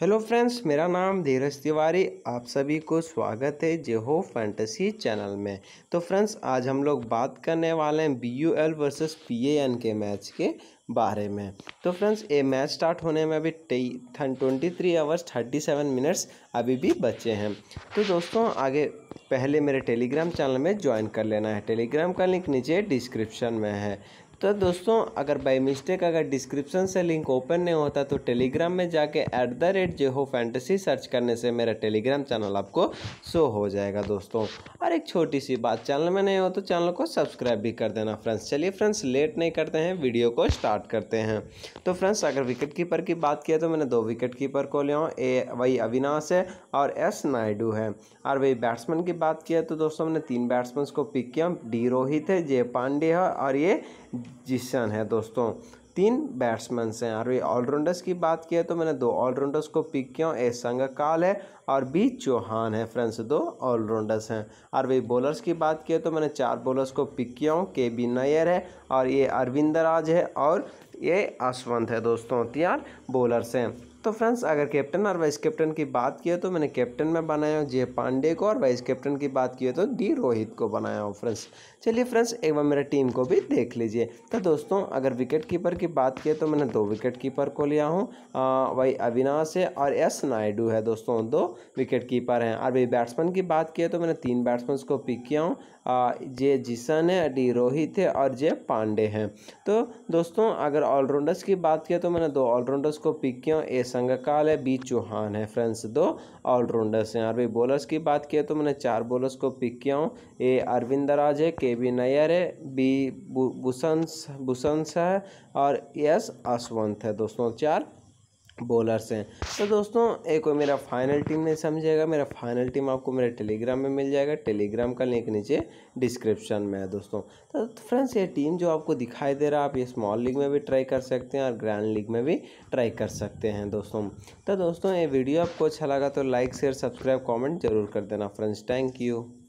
hello friends मेरा नाम धीरज तिवारी आप सभी को स्वागत है जेहो फैंटेसी चैनल में तो फ्रेंड्स आज हम लोग बात करने वाले हैं B U L versus P A N के मैच के बारे में तो फ्रेंड्स ये मैच स्टार्ट होने में अभी twenty three hours thirty seven minutes अभी भी बचे हैं तो दोस्तों आगे पहले मेरे टेलीग्राम चैनल में ज्वाइन कर लेना है टेलीग्राम का लिंक नीचे डिस्क्रिप्शन में है तो दोस्तों अगर बाई मिस्टेक अगर डिस्क्रिप्शन से लिंक ओपन नहीं होता तो टेलीग्राम में जाके ऐट द रेट जेहो फैंटेसी सर्च करने से मेरा टेलीग्राम चैनल आपको शो हो जाएगा दोस्तों और एक छोटी सी बात चैनल में नहीं हो तो चैनल को सब्सक्राइब भी कर देना फ्रेंड्स चलिए फ्रेंड्स लेट नहीं करते हैं वीडियो को स्टार्ट करते हैं तो फ्रेंड्स अगर विकेट कीपर की बात किया तो मैंने दो विकेट कीपर को लिया ए वही अविनाश है और एस नायडू है और वही बैट्समैन की बात किया तो दोस्तों मैंने तीन बैट्समैन को पिक किया डी रोहित है जे पांडे है और ये जिसन है दोस्तों तीन बैट्समैन हैं और ये ऑलराउंडर्स की बात की है तो मैंने दो ऑलराउंडर्स को पिक किया ए संगकाल है और बी चौहान है फ्रेंड्स दो ऑलराउंडर्स हैं और वही बॉलर्स की बात की है तो मैंने चार बॉलर्स को पिक किया हूँ के बी नायर है और ये अरविंद राज है और ये अश्वंत है दोस्तों तैयार बॉलर्स हैं तो फ्रेंड्स अगर कैप्टन और वाइस कैप्टन की बात की है तो मैंने कैप्टन में बनाया हूँ जे पांडे को और वाइस कैप्टन की बात की है तो डी रोहित को बनाया हूँ फ्रेंड्स चलिए फ्रेंड्स एक बार मेरे टीम को भी देख लीजिए तो दोस्तों अगर विकेट कीपर की बात की है तो मैंने दो विकेट कीपर को लिया हूँ वही अविनाश है और एस नायडू है दोस्तों दो विकेट कीपर हैं और वही बैट्समैन की बात की है तो मैंने तीन बैट्समैन को पिक किया हूँ जे जिसन है डी रोहित है और जे पांडे हैं तो दोस्तों अगर ऑलराउंडर्स की बात किया तो मैंने दो ऑलराउंडर्स को पिक किया ए संगकाल है बी चौहान है फ्रेंड्स दो ऑलराउंडर्स हैं और भाई बॉलर्स की बात किया तो मैंने चार बॉलर्स को पिक किया हूँ ए अरविंद राज है के बी नैयर है बी भूषण भूषण है और एस अशवंत है दोस्तों चार बॉलर्स हैं तो दोस्तों एक मेरा फाइनल टीम नहीं समझेगा मेरा फाइनल टीम आपको मेरे टेलीग्राम में मिल जाएगा टेलीग्राम का लिंक नीचे डिस्क्रिप्शन में है दोस्तों तो फ्रेंड्स ये टीम जो आपको दिखाई दे रहा है आप ये स्मॉल लीग में भी ट्राई कर सकते हैं और ग्रैंड लीग में भी ट्राई कर सकते हैं दोस्तों तो दोस्तों ये वीडियो आपको अच्छा लगा तो लाइक शेयर सब्सक्राइब कॉमेंट जरूर कर देना फ्रेंड्स थैंक यू